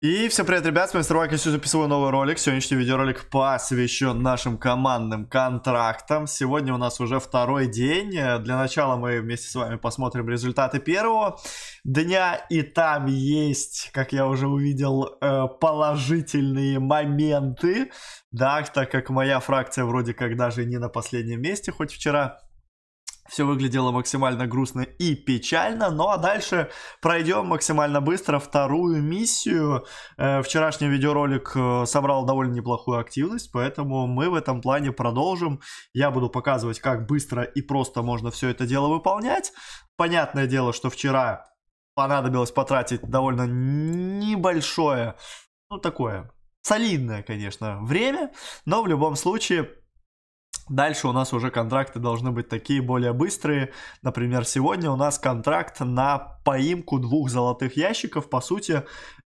И всем привет, ребят, с вами Старвак, я сегодня записываю новый ролик. Сегодняшний видеоролик посвящен нашим командным контрактам. Сегодня у нас уже второй день. Для начала мы вместе с вами посмотрим результаты первого дня. И там есть, как я уже увидел, э, положительные моменты. Да, так как моя фракция вроде как даже не на последнем месте, хоть вчера все выглядело максимально грустно и печально. Ну а дальше пройдем максимально быстро вторую миссию. Э, вчерашний видеоролик э, собрал довольно неплохую активность, поэтому мы в этом плане продолжим. Я буду показывать, как быстро и просто можно все это дело выполнять. Понятное дело, что вчера понадобилось потратить довольно небольшое, ну такое, солидное, конечно, время, но в любом случае Дальше у нас уже контракты должны быть такие более быстрые. Например, сегодня у нас контракт на поимку двух золотых ящиков. По сути,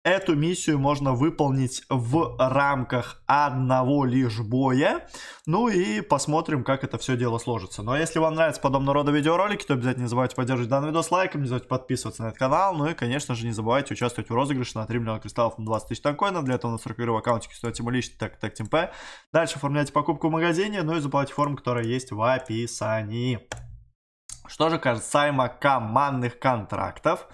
Эту миссию можно выполнить в рамках одного лишь боя. Ну и посмотрим, как это все дело сложится. Но ну а если вам нравятся подобного рода видеоролики, то обязательно не забывайте поддерживать данный видос лайком, не забывайте подписываться на этот канал. Ну и, конечно же, не забывайте участвовать в розыгрыше на 3 миллиона кристаллов на 20 тысяч танкоинов. Для этого на 40 в аккаунте стоите ему лично, так так ТМП. Дальше оформляйте покупку в магазине, ну и заплатите форму, которая есть в описании. Что же касаемо командных контрактов,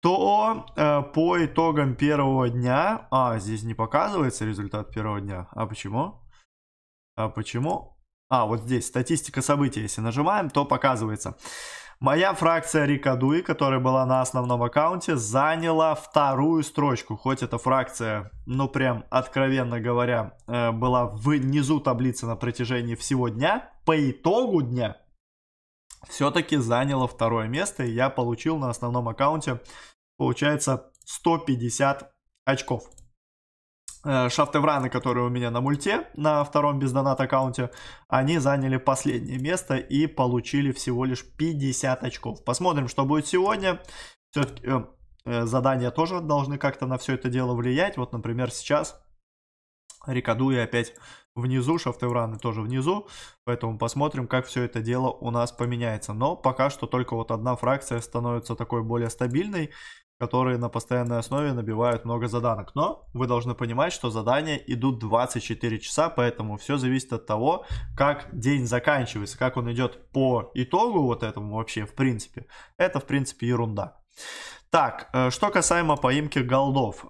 то э, по итогам первого дня... А, здесь не показывается результат первого дня. А почему? А почему? А, вот здесь статистика событий. Если нажимаем, то показывается. Моя фракция Рикадуи, которая была на основном аккаунте, заняла вторую строчку. Хоть эта фракция, ну прям откровенно говоря, э, была внизу таблицы на протяжении всего дня, по итогу дня все-таки заняло второе место, и я получил на основном аккаунте, получается, 150 очков. Э, Шафтевраны, которые у меня на мульте, на втором бездонат аккаунте, они заняли последнее место и получили всего лишь 50 очков. Посмотрим, что будет сегодня. Все-таки э, э, задания тоже должны как-то на все это дело влиять. Вот, например, сейчас Рикадуи опять внизу, Шафтевраны тоже внизу, поэтому посмотрим, как все это дело у нас поменяется. Но пока что только вот одна фракция становится такой более стабильной, которые на постоянной основе набивают много заданок. Но вы должны понимать, что задания идут 24 часа, поэтому все зависит от того, как день заканчивается, как он идет по итогу вот этому вообще, в принципе. Это, в принципе, ерунда. Так, э, что касаемо поимки голдов, э,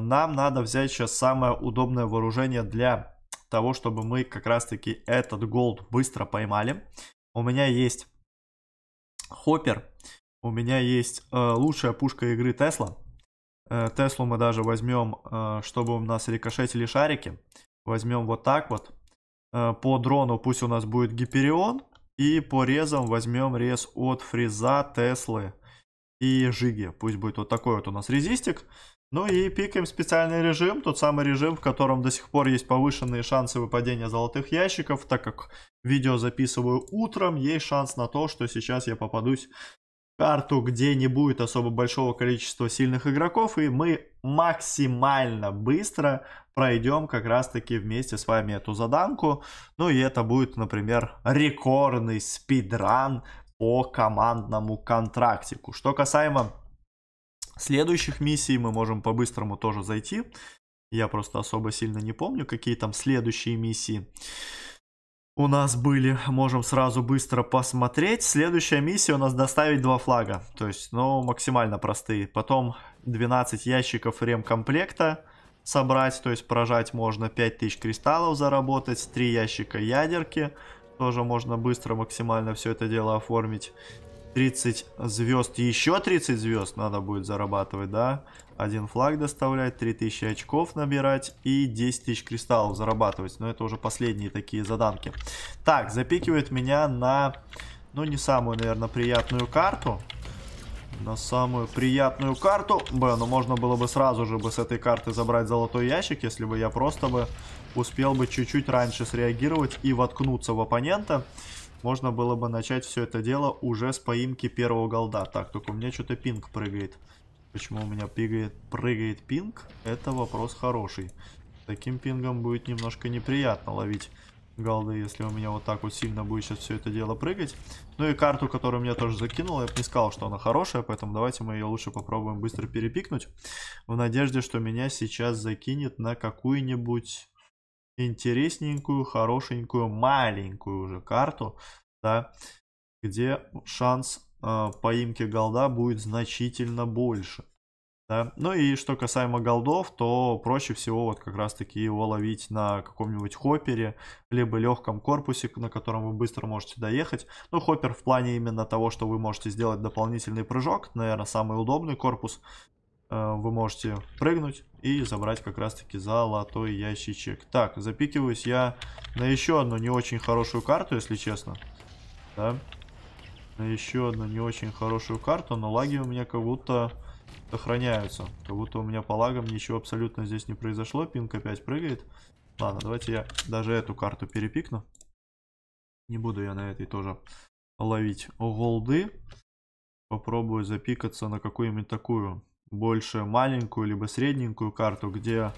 нам надо взять сейчас самое удобное вооружение для того, чтобы мы как раз-таки этот голд быстро поймали. У меня есть хоппер, у меня есть э, лучшая пушка игры Тесла. Э, Теслу мы даже возьмем, э, чтобы у нас рикошетили шарики. Возьмем вот так вот. Э, по дрону пусть у нас будет Гиперион. И по резам возьмем рез от фреза Теслы и Жиги. Пусть будет вот такой вот у нас резистик. Ну и пикаем специальный режим, тот самый режим, в котором до сих пор есть повышенные шансы выпадения золотых ящиков, так как видео записываю утром, есть шанс на то, что сейчас я попадусь карту, где не будет особо большого количества сильных игроков, и мы максимально быстро пройдем как раз-таки вместе с вами эту заданку. Ну и это будет, например, рекордный спидран по командному контрактику. Что касаемо следующих миссий, мы можем по-быстрому тоже зайти. Я просто особо сильно не помню, какие там следующие миссии у нас были. Можем сразу быстро посмотреть. Следующая миссия у нас доставить два флага. То есть, ну, максимально простые. Потом 12 ящиков ремкомплекта собрать. То есть, прожать можно 5000 кристаллов заработать. 3 ящика ядерки. Тоже можно быстро максимально все это дело оформить. 30 звезд, еще 30 звезд надо будет зарабатывать, да? один флаг доставлять, 3000 очков набирать и 10 тысяч кристаллов зарабатывать. Но это уже последние такие заданки. Так, запикивает меня на, ну не самую, наверное, приятную карту. На самую приятную карту. Б, ну можно было бы сразу же бы с этой карты забрать золотой ящик, если бы я просто бы успел бы чуть-чуть раньше среагировать и воткнуться в оппонента можно было бы начать все это дело уже с поимки первого голда. Так, только у меня что-то пинг прыгает. Почему у меня прыгает, прыгает пинг? Это вопрос хороший. Таким пингом будет немножко неприятно ловить голды, если у меня вот так вот сильно будет сейчас все это дело прыгать. Ну и карту, которую меня тоже закинула, я бы не сказал, что она хорошая, поэтому давайте мы ее лучше попробуем быстро перепикнуть. В надежде, что меня сейчас закинет на какую-нибудь интересненькую, хорошенькую, маленькую уже карту, да, где шанс а, поимки голда будет значительно больше. Да? Ну и что касаемо голдов, то проще всего вот как раз таки его ловить на каком-нибудь хоппере, либо легком корпусе, на котором вы быстро можете доехать. Ну хоппер в плане именно того, что вы можете сделать дополнительный прыжок, наверное, самый удобный корпус. А, вы можете прыгнуть и забрать как раз таки золотой ящичек. Так, запикиваюсь я на еще одну не очень хорошую карту, если честно. Да? на еще одну не очень хорошую карту, но лаги у меня как будто сохраняются. Как будто у меня по лагам ничего абсолютно здесь не произошло. Пинг опять прыгает. Ладно, давайте я даже эту карту перепикну. Не буду я на этой тоже ловить голды. Попробую запикаться на какую-нибудь такую больше маленькую, либо средненькую карту, где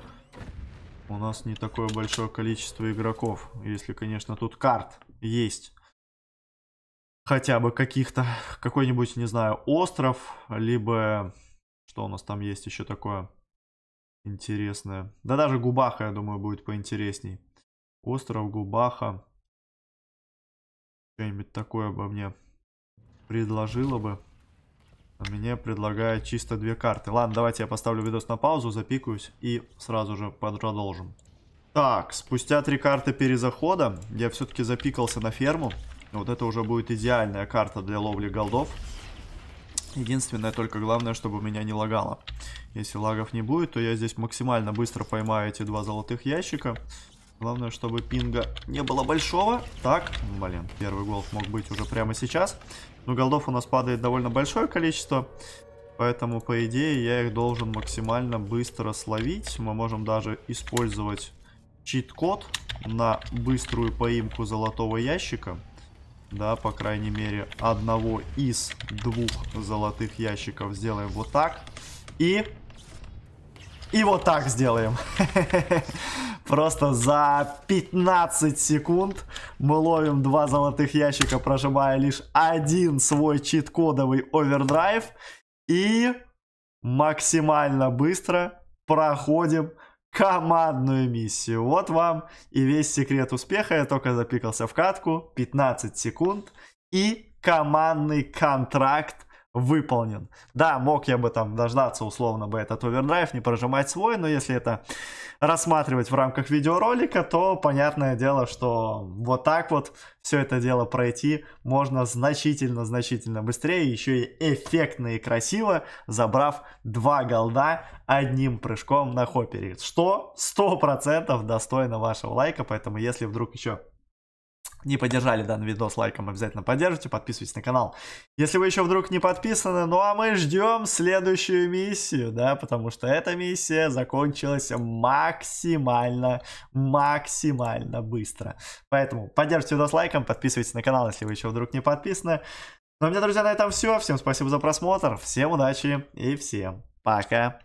у нас не такое большое количество игроков. Если, конечно, тут карт есть хотя бы каких-то, какой-нибудь, не знаю, остров, либо что у нас там есть еще такое интересное. Да даже Губаха, я думаю, будет поинтересней. Остров, Губаха. Что-нибудь такое бы мне предложило бы. мне предлагает чисто две карты. Ладно, давайте я поставлю видос на паузу, запикаюсь и сразу же продолжим. Так, спустя три карты перезахода я все-таки запикался на ферму. Вот это уже будет идеальная карта для ловли голдов. Единственное, только главное, чтобы меня не лагало. Если лагов не будет, то я здесь максимально быстро поймаю эти два золотых ящика. Главное, чтобы пинга не было большого. Так, блин, первый голд мог быть уже прямо сейчас. Но голдов у нас падает довольно большое количество. Поэтому, по идее, я их должен максимально быстро словить. Мы можем даже использовать чит-код на быструю поимку золотого ящика да, по крайней мере, одного из двух золотых ящиков сделаем вот так. И... И вот так сделаем. Просто за 15 секунд мы ловим два золотых ящика, прожимая лишь один свой чит-кодовый овердрайв. И максимально быстро проходим командную миссию. Вот вам и весь секрет успеха. Я только запикался в катку. 15 секунд и командный контракт выполнен. Да, мог я бы там дождаться условно бы этот овердрайв, не прожимать свой, но если это рассматривать в рамках видеоролика, то понятное дело, что вот так вот все это дело пройти можно значительно-значительно быстрее, еще и эффектно и красиво, забрав два голда одним прыжком на хоппере, что 100% достойно вашего лайка, поэтому если вдруг еще не поддержали данный видос лайком, обязательно поддержите, подписывайтесь на канал. Если вы еще вдруг не подписаны, ну а мы ждем следующую миссию, да, потому что эта миссия закончилась максимально, максимально быстро. Поэтому поддержите видос лайком, подписывайтесь на канал, если вы еще вдруг не подписаны. Ну а у меня, друзья, на этом все. Всем спасибо за просмотр, всем удачи и всем пока.